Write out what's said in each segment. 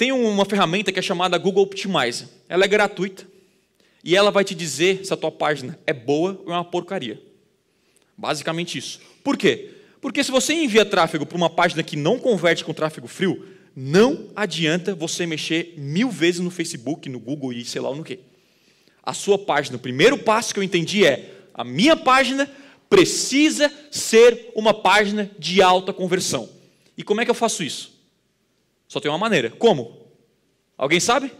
Tem uma ferramenta que é chamada Google Optimize. Ela é gratuita e ela vai te dizer se a tua página é boa ou é uma porcaria. Basicamente isso. Por quê? Porque se você envia tráfego para uma página que não converte com tráfego frio, não adianta você mexer mil vezes no Facebook, no Google e sei lá no que. A sua página, o primeiro passo que eu entendi é: a minha página precisa ser uma página de alta conversão. E como é que eu faço isso? Só tem uma maneira. Como? Alguém sabe?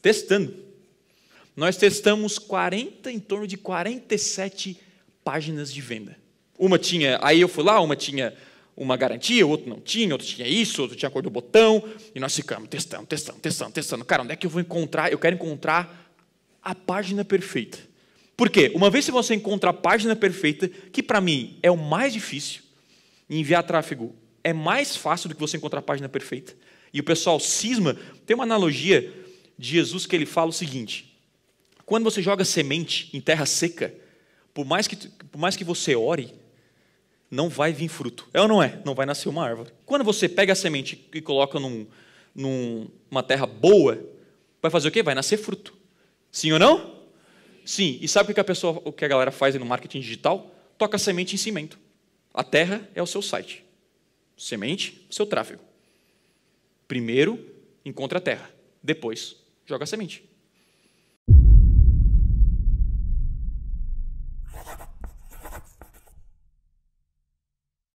Testando. Nós testamos 40, em torno de 47 páginas de venda. Uma tinha, aí eu fui lá, uma tinha uma garantia, outro não tinha, outro tinha isso, outro tinha a cor do botão, e nós ficamos testando, testando, testando, testando. Cara, onde é que eu vou encontrar? Eu quero encontrar a página perfeita. Por quê? Uma vez que você encontra a página perfeita, que para mim é o mais difícil, enviar tráfego é mais fácil do que você encontrar a página perfeita. E o pessoal cisma, tem uma analogia de Jesus que ele fala o seguinte: quando você joga semente em terra seca, por mais que, por mais que você ore, não vai vir fruto. É ou não é? Não vai nascer uma árvore. Quando você pega a semente e coloca num, numa terra boa, vai fazer o quê? Vai nascer fruto. Sim ou não? Sim. E sabe o que a pessoa, o que a galera faz no marketing digital? Toca a semente em cimento. A terra é o seu site. Semente, seu tráfego. Primeiro, encontra a terra. Depois, joga a semente.